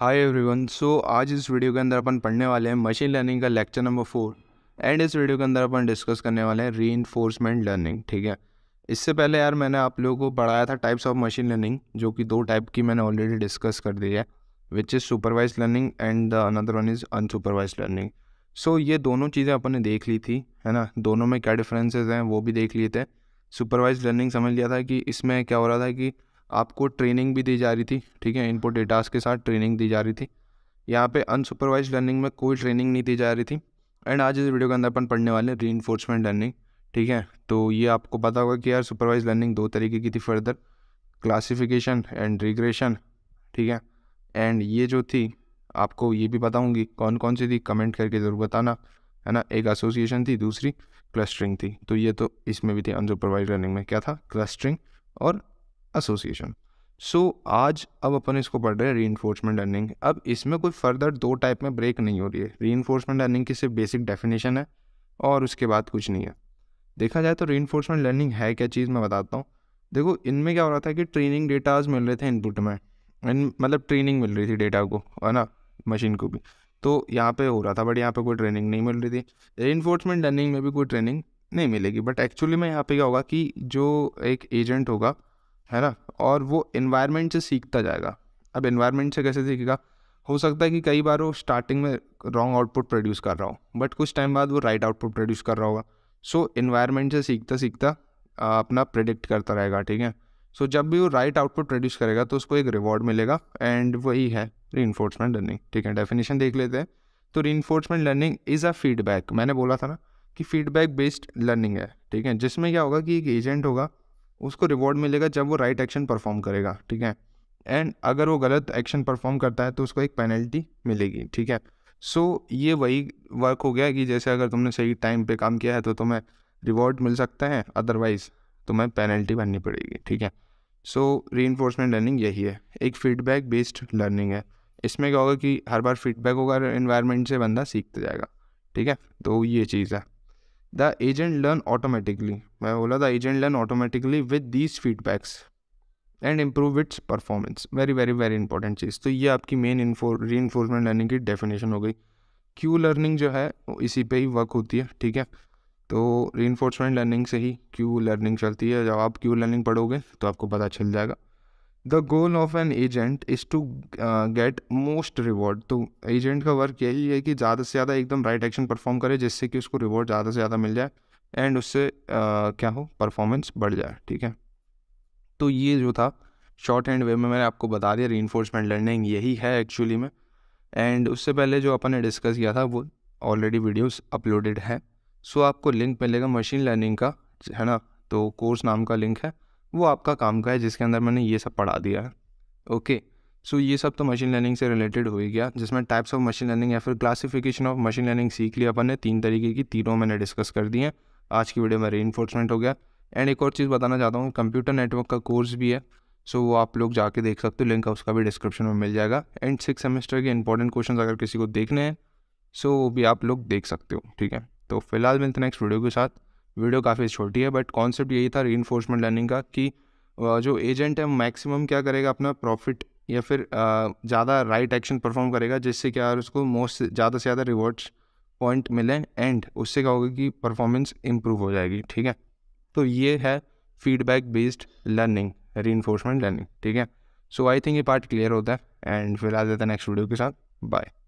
hi everyone so आज इस video के अंदर अपन पढ़ने वाले हैं मशीन लर्निंग का लेक्चर नंबर फोर एंड इस वीडियो के अंदर अपन डिस्कस करने वाले हैं री इन्फोर्समेंट लर्निंग ठीक है इससे पहले यार मैंने आप लोगों को पढ़ाया था टाइप्स ऑफ मशीन लर्निंग जो कि दो टाइप की मैंने ऑलरेडी डिस्कस कर दी है which is supervised learning and the another one is unsupervised learning so ये दोनों चीज़ें अपन ने देख ली थी है ना दोनों में क्या डिफरेंसेज हैं वो भी देख लिए थे सुपरवाइज लर्निंग समझ लिया था कि इसमें क्या हो रहा था कि आपको ट्रेनिंग भी दी जा रही थी ठीक है इनपुट डेटास के साथ ट्रेनिंग दी जा रही थी यहाँ पे अनसुपरवाइज लर्निंग में कोई ट्रेनिंग नहीं दी जा रही थी एंड आज इस वीडियो के अंदर अपन पढ़ने वाले री इन्फोर्समेंट लर्निंग ठीक है तो ये आपको पता होगा कि यार सुपरवाइज लर्निंग दो तरीके की थी फर्दर क्लासिफिकेशन एंड रिग्रेशन ठीक है एंड ये जो थी आपको ये भी पता होंगी कौन कौन सी थी कमेंट करके ज़रूर बताना है ना एक एसोसिएशन थी दूसरी क्लस्टरिंग थी तो ये तो इसमें भी थी अनसुपरवाइज लर्निंग में क्या था क्लस्टरिंग और एसोसिएशन सो so, आज अब अपन इसको पढ़ रहे हैं री इन्फोर्समेंट लर्निंग अब इसमें कोई फर्दर दो टाइप में ब्रेक नहीं हो रही है री इन्फोर्समेंट लर्निंग की सिर्फ बेसिक डेफिनेशन है और उसके बाद कुछ नहीं है देखा जाए तो री इन्फोर्समेंट लर्निंग है क्या चीज़ मैं बताता हूँ देखो इनमें क्या हो रहा था कि ट्रेनिंग डेटाज मिल रहे थे इनपुट में इन मतलब ट्रेनिंग मिल रही थी डेटा को है ना मशीन को भी तो यहाँ पे हो रहा था बट यहाँ पे कोई ट्रेनिंग नहीं मिल रही थी री इन्फोर्समेंट लर्निंग में भी कोई ट्रेनिंग नहीं मिलेगी बट एक्चुअली में यहाँ पे क्या होगा कि जो एक एजेंट होगा है ना और वो इन्वायरमेंट से सीखता जाएगा अब इन्वायरमेंट से कैसे सीखेगा हो सकता है कि कई बार वो स्टार्टिंग में रॉन्ग आउटपुट प्रोड्यूस कर रहा हो बट कुछ टाइम बाद वो राइट आउटपुट प्रोड्यूस कर रहा होगा सो इन्वायरमेंट से सीखता सीखता अपना प्रिडिक्ट करता रहेगा ठीक है सो so, जब भी वो राइट आउटपुट प्रोड्यूस करेगा तो उसको एक रिवॉर्ड मिलेगा एंड वही है री लर्निंग ठीक है डेफिनेशन देख लेते हैं तो री लर्निंग इज़ अ फीडबैक मैंने बोला था ना कि फीडबैक बेस्ड लर्निंग है ठीक है जिसमें क्या होगा कि एक एजेंट होगा उसको रिवॉर्ड मिलेगा जब वो राइट एक्शन परफॉर्म करेगा ठीक है एंड अगर वो गलत एक्शन परफॉर्म करता है तो उसको एक पेनल्टी मिलेगी ठीक है सो so, ये वही वर्क हो गया कि जैसे अगर तुमने सही टाइम पे काम किया है तो तुम्हें रिवॉर्ड मिल सकता है अदरवाइज़ तुम्हें पेनल्टी भरनी पड़ेगी ठीक है सो री इन्फोर्समेंट लर्निंग यही है एक फीडबैक बेस्ड लर्निंग है इसमें क्या होगा कि हर बार फीडबैक होगा इन्वायरमेंट से बंदा सीखता जाएगा ठीक है तो ये चीज़ है द एजेंट लर्न ऑटोमेटिकली मैं बोला the agent learn automatically with these feedbacks and improve its performance very very very important चीज़ तो ये आपकी मेन री इन्फोर्समेंट लर्निंग की डेफिनेशन हो गई क्यू लर्निंग जो है इसी पे ही वर्क होती है ठीक है तो री इन्फोर्समेंट लर्निंग से ही क्यू लर्निंग चलती है जब आप क्यू लर्निंग पढ़ोगे तो आपको पता चल जाएगा the goal of an agent is to get most reward तो एजेंट का वर्क यही है कि ज़्यादा से ज़्यादा एकदम राइट एक्शन परफॉर्म करे जिससे कि उसको रिवॉर्ड ज़्यादा से ज़्यादा मिल जाए एंड उससे आ, क्या हो परफॉर्मेंस बढ़ जाए ठीक है तो ये जो था शॉर्ट हैंड वे में मैंने आपको बता दिया री लर्निंग यही है एक्चुअली में एंड उससे पहले जो अपन ने डिस्कस किया था वो ऑलरेडी वीडियोस अपलोडेड है सो आपको लिंक मिलेगा मशीन लर्निंग का है ना तो कोर्स नाम का लिंक है वो आपका काम का है जिसके अंदर मैंने ये सब पढ़ा दिया है ओके सो ये सब तो मशीन लर्निंग से रिलेटेड हो ही गया जिसमें टाइप्स ऑफ मशीन लर्निंग या फिर क्लासिफिकेशन ऑफ मशीन लर्निंग सीख लिया अपन ने तीन तरीके की तीनों मैंने डिस्कस कर दी हैं आज की वीडियो में री हो गया एंड एक और चीज़ बताना चाहता हूँ कंप्यूटर नेटवर्क का कोर्स भी है सो वो आप लोग जाके देख सकते हो लिंक उसका भी डिस्क्रिप्शन में मिल जाएगा एंड सिक्स सेमेस्टर के इंपॉर्टेंट क्वेश्चन अगर किसी को देखने हैं सो वो भी आप लोग देख सकते हो ठीक है तो फिलहाल मिलते नेक्स्ट वीडियो के साथ वीडियो काफ़ी छोटी है बट कॉन्सेप्ट यही था री लर्निंग का कि जो एजेंट है मैक्सिमम क्या करेगा अपना प्रॉफिट या फिर ज़्यादा राइट एक्शन परफॉर्म करेगा जिससे क्या उसको मोस्ट ज़्यादा से ज़्यादा रिवॉर्ड्स पॉइंट मिले एंड उससे क्या होगा कि परफॉर्मेंस इम्प्रूव हो जाएगी ठीक है तो ये है feedback based learning reinforcement learning ठीक है सो आई थिंक ये पार्ट क्लियर होता है एंड फिर आ जाता है नेक्स्ट वीडियो के साथ बाय